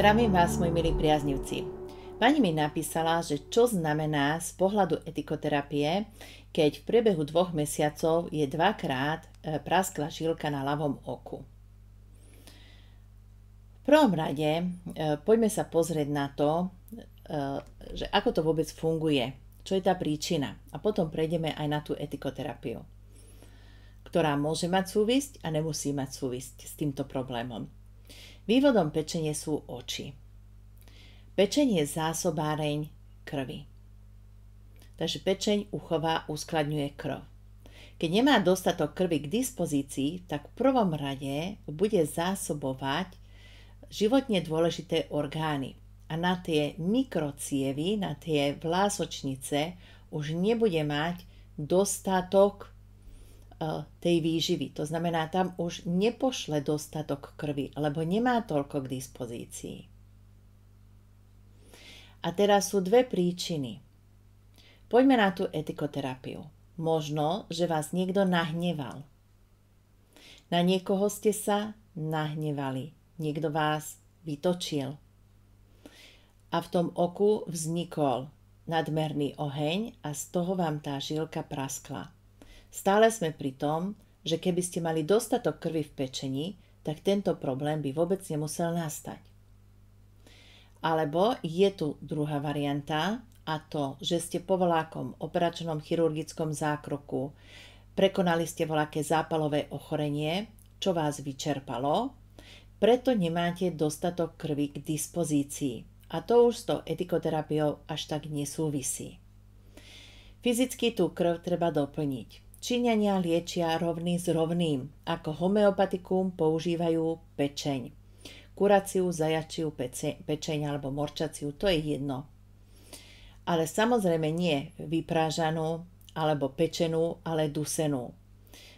Zdravím vás, môj milí priaznivci. Pani mi napísala, že čo znamená z pohľadu etikoterapie, keď v priebehu dvoch mesiacov je dvakrát e, praskla žilka na ľavom oku. V prvom rade e, poďme sa pozrieť na to, e, že ako to vôbec funguje, čo je tá príčina a potom prejdeme aj na tú etikoterapiu, ktorá môže mať súvisť a nemusí mať súvisť s týmto problémom. Vývodom pečenie sú oči. Pečenie zásobáreň krvi. Takže pečeň uchová, uskladňuje krv. Keď nemá dostatok krvi k dispozícii, tak v prvom rade bude zásobovať životne dôležité orgány. A na tie mikrocievy, na tie vlásočnice už nebude mať dostatok E, tej výživy. To znamená, tam už nepošle dostatok krvi, lebo nemá toľko k dispozícii. A teraz sú dve príčiny. Poďme na tú etikoterapiu. Možno, že vás niekto nahneval. Na niekoho ste sa nahnevali. Niekto vás vytočil. A v tom oku vznikol nadmerný oheň a z toho vám tá žilka praskla. Stále sme pri tom, že keby ste mali dostatok krvi v pečení, tak tento problém by vôbec nemusel nastať. Alebo je tu druhá varianta, a to, že ste po volákom operačnom chirurgickom zákroku prekonali ste voľaké zápalové ochorenie, čo vás vyčerpalo, preto nemáte dostatok krvi k dispozícii. A to už s tou etikoterapiou až tak nesúvisí. Fyzicky tú krv treba doplniť. Číňania liečia rovný s rovným, ako homeopatikum používajú pečeň. Kuraciu, zajačiu pece, pečeň alebo morčaciu, to je jedno. Ale samozrejme nie vyprážanú alebo pečenú, ale dusenú.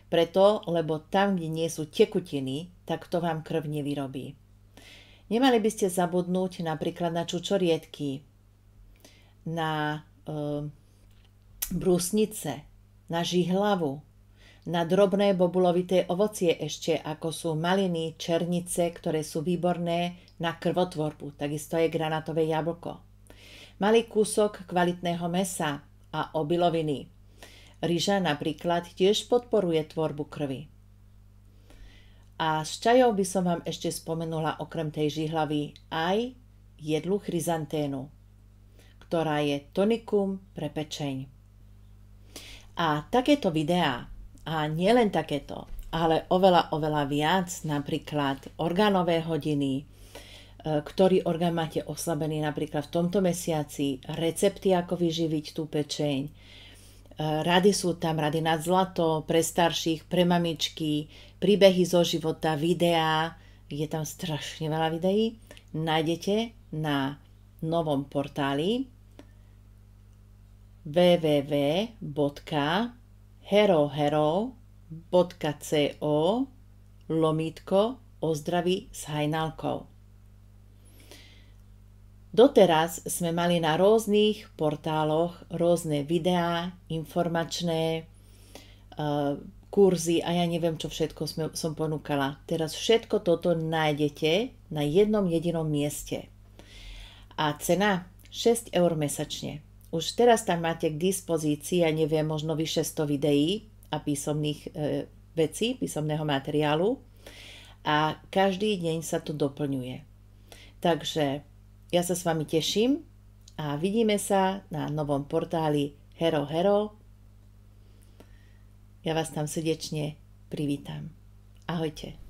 Preto, lebo tam, kde nie sú tekutiny, tak to vám krv nevyrobí. Nemali by ste zabudnúť napríklad na čučoriedky, na e, eh, brúsnice, na žihlavu, na drobné bobulovité ovocie ešte, ako sú maliny, černice, ktoré sú výborné na krvotvorbu, takisto je granatové jablko. Malý kúsok kvalitného mesa a obiloviny. Ryža napríklad tiež podporuje tvorbu krvi. A s čajou by som vám ešte spomenula okrem tej žihlavy aj jedlu chryzanténu, ktorá je tonikum pre pečeň. A takéto videá, a nielen takéto, ale oveľa, oveľa viac, napríklad orgánové hodiny, e, ktorý orgán máte oslabený napríklad v tomto mesiaci, recepty, ako vyživiť tú pečeň. E, rady sú tam, rady nad zlato, pre starších, pre mamičky, príbehy zo života, videá. Je tam strašne veľa videí. Nájdete na novom portáli www.herohero.co lomítko Ozdraví s hajnalkou. Doteraz sme mali na rôznych portáloch rôzne videá, informačné, e, kurzy a ja neviem, čo všetko sme, som ponúkala. Teraz všetko toto nájdete na jednom jedinom mieste. A cena 6 eur mesačne. Už teraz tam máte k dispozícii, ja neviem, možno vyše 100 videí a písomných e, vecí, písomného materiálu a každý deň sa to doplňuje. Takže ja sa s vami teším a vidíme sa na novom portáli Hero Hero. Ja vás tam srdečne privítam. Ahojte.